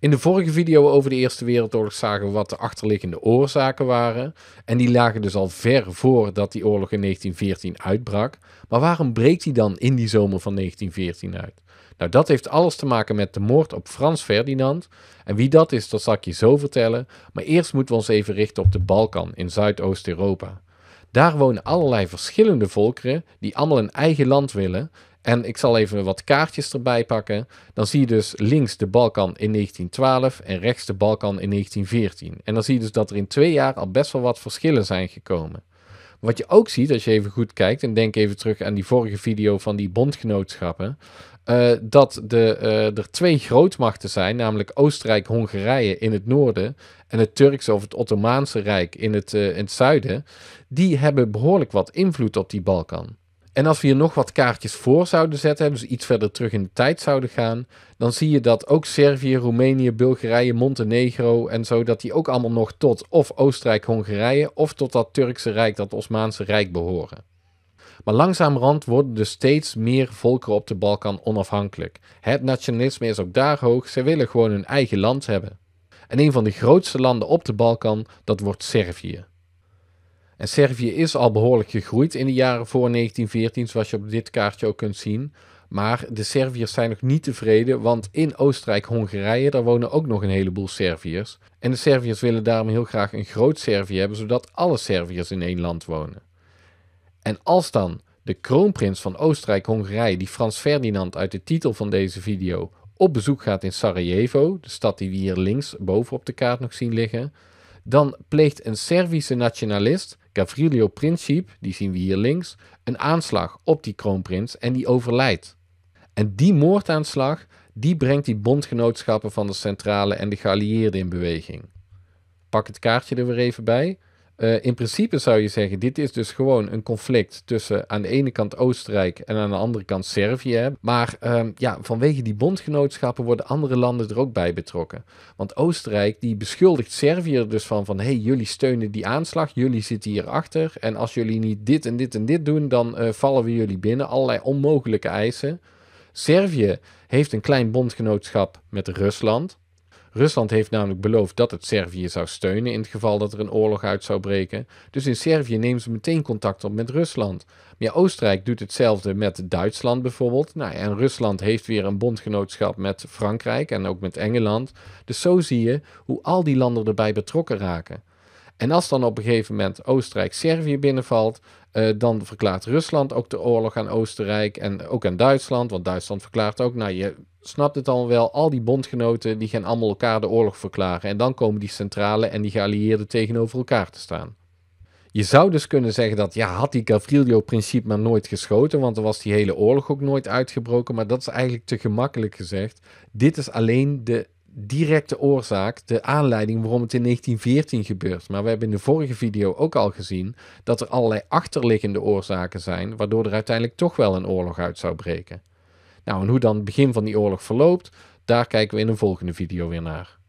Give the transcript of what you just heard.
In de vorige video over de Eerste Wereldoorlog zagen we wat de achterliggende oorzaken waren. En die lagen dus al ver voordat die oorlog in 1914 uitbrak. Maar waarom breekt die dan in die zomer van 1914 uit? Nou, dat heeft alles te maken met de moord op Frans Ferdinand. En wie dat is, dat zal ik je zo vertellen. Maar eerst moeten we ons even richten op de Balkan in Zuidoost-Europa. Daar wonen allerlei verschillende volkeren die allemaal een eigen land willen en ik zal even wat kaartjes erbij pakken. Dan zie je dus links de Balkan in 1912 en rechts de Balkan in 1914. En dan zie je dus dat er in twee jaar al best wel wat verschillen zijn gekomen. Wat je ook ziet, als je even goed kijkt, en denk even terug aan die vorige video van die bondgenootschappen, eh, dat de, eh, er twee grootmachten zijn, namelijk Oostenrijk-Hongarije in het noorden en het Turkse of het Ottomaanse Rijk in het, eh, in het zuiden, die hebben behoorlijk wat invloed op die Balkan. En als we hier nog wat kaartjes voor zouden zetten, dus iets verder terug in de tijd zouden gaan, dan zie je dat ook Servië, Roemenië, Bulgarije, Montenegro en zo, dat die ook allemaal nog tot of Oostenrijk-Hongarije of tot dat Turkse Rijk, dat Osmaanse Rijk behoren. Maar langzaam langzamerhand worden dus steeds meer volkeren op de Balkan onafhankelijk. Het nationalisme is ook daar hoog, ze willen gewoon hun eigen land hebben. En een van de grootste landen op de Balkan, dat wordt Servië. En Servië is al behoorlijk gegroeid in de jaren voor 1914, zoals je op dit kaartje ook kunt zien. Maar de Serviërs zijn nog niet tevreden, want in Oostenrijk-Hongarije daar wonen ook nog een heleboel Serviërs. En de Serviërs willen daarom heel graag een groot Servië hebben, zodat alle Serviërs in één land wonen. En als dan de kroonprins van Oostenrijk-Hongarije, die Frans Ferdinand uit de titel van deze video, op bezoek gaat in Sarajevo, de stad die we hier links boven op de kaart nog zien liggen, dan pleegt een Servische nationalist, Gavrilo Princip, die zien we hier links, een aanslag op die kroonprins en die overlijdt. En die moordaanslag, die brengt die bondgenootschappen van de centrale en de geallieerden in beweging. Pak het kaartje er weer even bij. Eh, in principe zou je zeggen, dit is dus gewoon een conflict tussen aan de ene kant Oostenrijk en aan de andere kant Servië. Maar ehm, ja, vanwege die bondgenootschappen worden andere landen er ook bij betrokken. Want Oostenrijk die beschuldigt Servië er dus van, van hé, hey, jullie steunen die aanslag, jullie zitten hierachter. En als jullie niet dit en dit en dit doen, dan eh, vallen we jullie binnen. Allerlei onmogelijke eisen. Servië heeft een klein bondgenootschap met Rusland. Rusland heeft namelijk beloofd dat het Servië zou steunen in het geval dat er een oorlog uit zou breken. Dus in Servië nemen ze meteen contact op met Rusland. Maar Oostenrijk doet hetzelfde met Duitsland bijvoorbeeld. Nou, en Rusland heeft weer een bondgenootschap met Frankrijk en ook met Engeland. Dus zo zie je hoe al die landen erbij betrokken raken. En als dan op een gegeven moment Oostenrijk Servië binnenvalt, eh, dan verklaart Rusland ook de oorlog aan Oostenrijk en ook aan Duitsland. Want Duitsland verklaart ook, naar nou, je snapt het dan wel, al die bondgenoten die gaan allemaal elkaar de oorlog verklaren. En dan komen die centrale en die geallieerden tegenover elkaar te staan. Je zou dus kunnen zeggen dat, ja, had die Gavrilio-principe maar nooit geschoten, want dan was die hele oorlog ook nooit uitgebroken. Maar dat is eigenlijk te gemakkelijk gezegd. Dit is alleen de directe oorzaak, de aanleiding waarom het in 1914 gebeurt. Maar we hebben in de vorige video ook al gezien dat er allerlei achterliggende oorzaken zijn, waardoor er uiteindelijk toch wel een oorlog uit zou breken. Nou, en hoe dan het begin van die oorlog verloopt, daar kijken we in een volgende video weer naar.